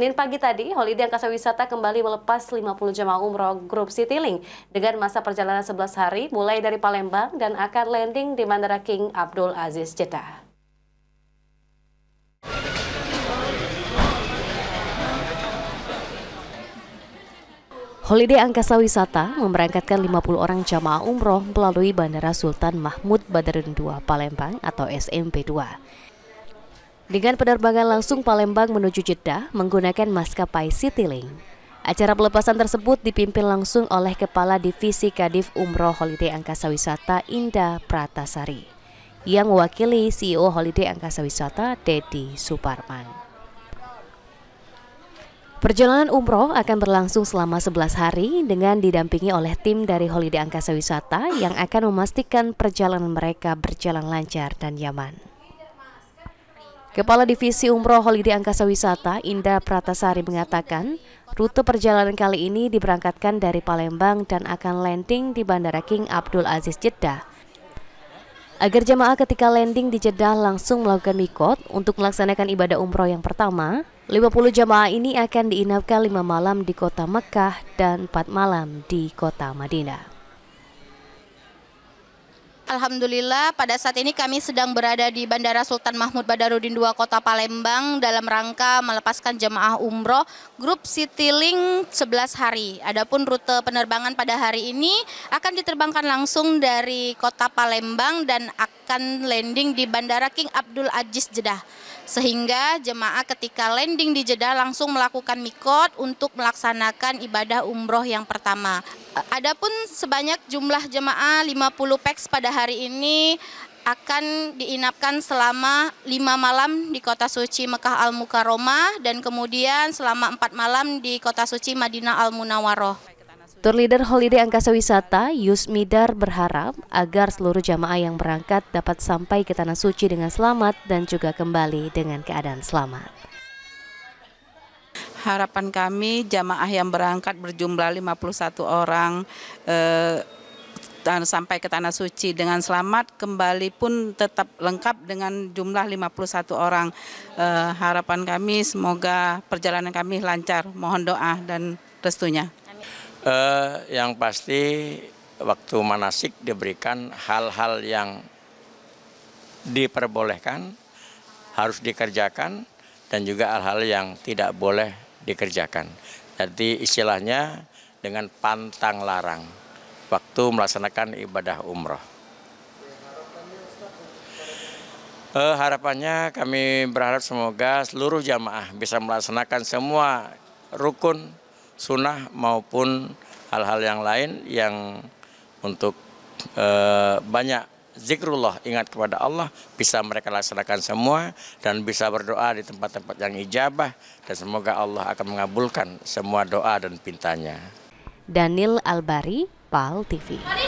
Senin pagi tadi, Holiday Angkasa Wisata kembali melepas 50 jemaah umroh grup Citylink dengan masa perjalanan 11 hari mulai dari Palembang dan akan landing di Bandara King Abdul Aziz Jeddah. Holiday Angkasa Wisata memberangkatkan 50 orang jamaah umroh melalui Bandara Sultan Mahmud Badarudin II Palembang atau SMP 2 dengan penerbangan langsung Palembang menuju Jeddah menggunakan maskapai Citylink. Acara pelepasan tersebut dipimpin langsung oleh Kepala Divisi Kadif Umroh Holiday Angkasa Wisata Indah Pratasari yang mewakili CEO Holiday Angkasa Wisata Dedi Suparman. Perjalanan umroh akan berlangsung selama 11 hari dengan didampingi oleh tim dari Holiday Angkasa Wisata yang akan memastikan perjalanan mereka berjalan lancar dan nyaman. Kepala Divisi Umroh Holiday Angkasa Wisata Indah Pratasari mengatakan, rute perjalanan kali ini diberangkatkan dari Palembang dan akan landing di Bandara King Abdul Aziz Jeddah. Agar jemaah ketika landing di Jeddah langsung melakukan mikot untuk melaksanakan ibadah umroh yang pertama, 50 jemaah ini akan diinapkan 5 malam di kota Mekah dan 4 malam di kota Madinah. Alhamdulillah pada saat ini kami sedang berada di Bandara Sultan Mahmud Badarudin II Kota Palembang dalam rangka melepaskan jemaah umroh grup Citylink 11 hari. Adapun rute penerbangan pada hari ini akan diterbangkan langsung dari Kota Palembang dan akan akan landing di Bandara King Abdul Aziz Jeddah. Sehingga jemaah ketika landing di Jeddah langsung melakukan mikot untuk melaksanakan ibadah umroh yang pertama. Adapun sebanyak jumlah jemaah 50 peks pada hari ini akan diinapkan selama lima malam di kota suci Mekah Al-Mukaromah dan kemudian selama empat malam di kota suci Madinah Al-Munawaroh. Tour leader Holiday Angkasa Wisata, Yus Midar berharap agar seluruh jamaah yang berangkat dapat sampai ke Tanah Suci dengan selamat dan juga kembali dengan keadaan selamat. Harapan kami jamaah yang berangkat berjumlah 51 orang eh, sampai ke Tanah Suci dengan selamat, kembali pun tetap lengkap dengan jumlah 51 orang. Eh, harapan kami semoga perjalanan kami lancar, mohon doa dan restunya. Uh, yang pasti waktu manasik diberikan hal-hal yang diperbolehkan, harus dikerjakan, dan juga hal-hal yang tidak boleh dikerjakan. Jadi istilahnya dengan pantang larang waktu melaksanakan ibadah umroh. Uh, harapannya kami berharap semoga seluruh jamaah bisa melaksanakan semua rukun sunnah maupun hal-hal yang lain yang untuk e, banyak zikrullah ingat kepada Allah bisa mereka laksanakan semua dan bisa berdoa di tempat-tempat yang ijabah dan semoga Allah akan mengabulkan semua doa dan pintanya. Daniel Albari, PAL TV.